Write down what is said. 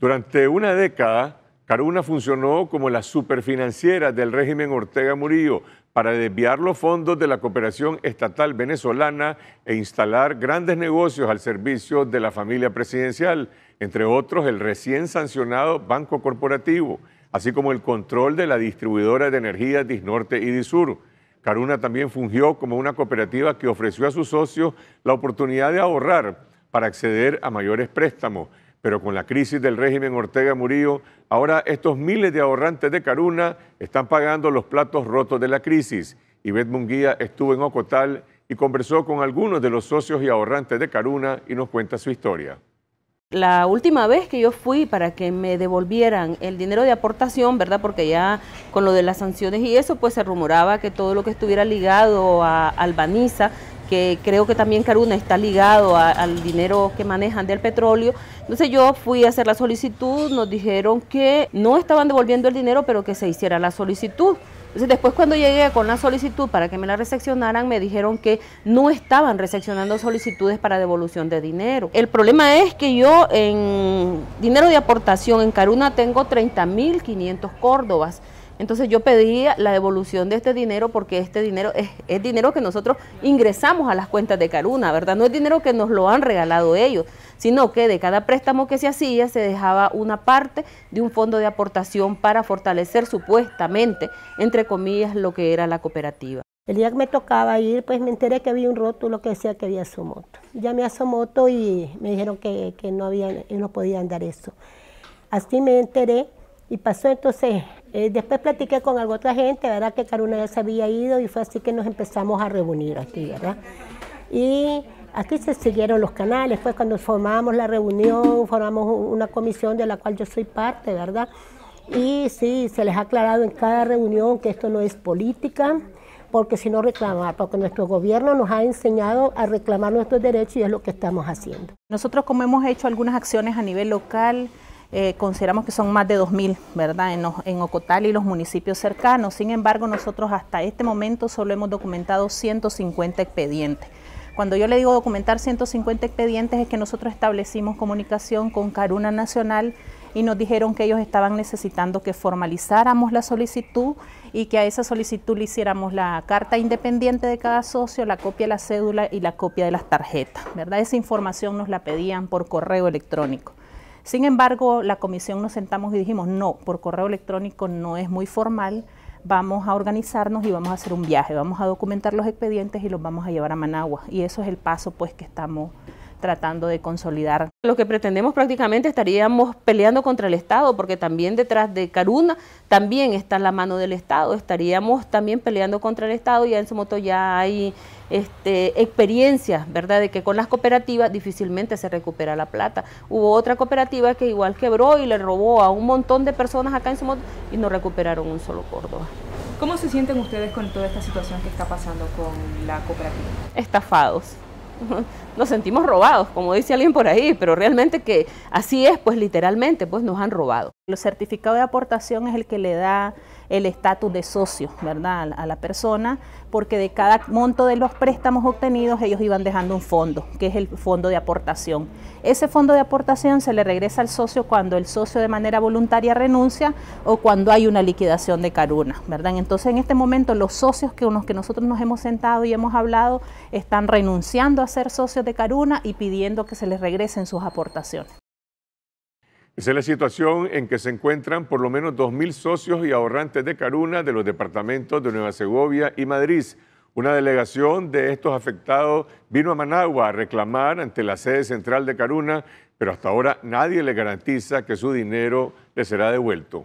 Durante una década, Caruna funcionó como la superfinanciera del régimen Ortega Murillo para desviar los fondos de la cooperación estatal venezolana e instalar grandes negocios al servicio de la familia presidencial, entre otros el recién sancionado Banco Corporativo, así como el control de la distribuidora de energía Disnorte y Disur. Caruna también fungió como una cooperativa que ofreció a sus socios la oportunidad de ahorrar para acceder a mayores préstamos pero con la crisis del régimen Ortega Murillo, ahora estos miles de ahorrantes de Caruna están pagando los platos rotos de la crisis. Ivette Munguía estuvo en Ocotal y conversó con algunos de los socios y ahorrantes de Caruna y nos cuenta su historia. La última vez que yo fui para que me devolvieran el dinero de aportación, ¿verdad? Porque ya con lo de las sanciones y eso, pues se rumoraba que todo lo que estuviera ligado a Albaniza que creo que también Caruna está ligado al dinero que manejan del petróleo. Entonces yo fui a hacer la solicitud, nos dijeron que no estaban devolviendo el dinero, pero que se hiciera la solicitud. Entonces después cuando llegué con la solicitud para que me la recepcionaran, me dijeron que no estaban recepcionando solicitudes para devolución de dinero. El problema es que yo en dinero de aportación en Caruna tengo 30.500 córdobas. Entonces yo pedía la devolución de este dinero porque este dinero es, dinero que nosotros ingresamos a las cuentas de Caruna, ¿verdad? No es dinero que nos lo han regalado ellos, sino que de cada préstamo que se hacía se dejaba una parte de un fondo de aportación para fortalecer supuestamente, entre comillas, lo que era la cooperativa. El día que me tocaba ir, pues me enteré que había un rótulo que decía que había su moto. Llamé a moto y me dijeron que, no, habían, no podían dar eso. Así me enteré y pasó entonces eh, después platiqué con algo, otra gente, ¿verdad? Que Caruna ya se había ido y fue así que nos empezamos a reunir aquí, ¿verdad? Y aquí se siguieron los canales, fue pues, cuando formamos la reunión, formamos una comisión de la cual yo soy parte, ¿verdad? Y sí, se les ha aclarado en cada reunión que esto no es política, porque si no reclamar, porque nuestro gobierno nos ha enseñado a reclamar nuestros derechos y es lo que estamos haciendo. Nosotros como hemos hecho algunas acciones a nivel local, eh, consideramos que son más de 2.000, ¿verdad? En, Ocotal y los municipios cercanos. Sin embargo, nosotros hasta este momento solo hemos documentado 150 expedientes. Cuando yo le digo documentar 150 expedientes es que nosotros establecimos comunicación con Caruna Nacional y nos dijeron que ellos estaban necesitando que formalizáramos la solicitud y que a esa solicitud le hiciéramos la carta independiente de cada socio, la copia de la cédula y la copia de las tarjetas, ¿verdad? Esa información nos la pedían por correo electrónico. Sin embargo, la comisión nos sentamos y dijimos, no, por correo electrónico no es muy formal, vamos a organizarnos y vamos a hacer un viaje, vamos a documentar los expedientes y los vamos a llevar a Managua. Y eso es el paso pues que estamos tratando de consolidar. Lo que pretendemos prácticamente estaríamos peleando contra el Estado, porque también detrás de Caruna también está la mano del Estado, estaríamos también peleando contra el Estado, y en moto ya hay este, experiencias, ¿verdad? De que con las cooperativas difícilmente se recupera la plata. Hubo otra cooperativa que igual quebró y le robó a un montón de personas acá en moto y no recuperaron un solo Córdoba. ¿Cómo se sienten ustedes con toda esta situación que está pasando con la cooperativa? Estafados. nos sentimos robados, como dice alguien por ahí, pero realmente que así es, pues literalmente, pues nos han robado. El certificado de aportación es el que le da el estatus de socio, ¿verdad? A la persona, porque de cada monto de los préstamos obtenidos ellos iban dejando un fondo, que es el fondo de aportación. Ese fondo de aportación se le regresa al socio cuando el socio de manera voluntaria renuncia o cuando hay una liquidación de caruna, ¿verdad? Entonces en este momento los socios que, unos que nosotros nos hemos sentado y hemos hablado están renunciando a ser socios de caruna y pidiendo que se les regresen sus aportaciones. Esa es la situación en que se encuentran por lo menos 2.000 socios y ahorrantes de Caruna de los departamentos de Nueva Segovia y Madrid. Una delegación de estos afectados vino a Managua a reclamar ante la sede central de Caruna, pero hasta ahora nadie le garantiza que su dinero le será devuelto.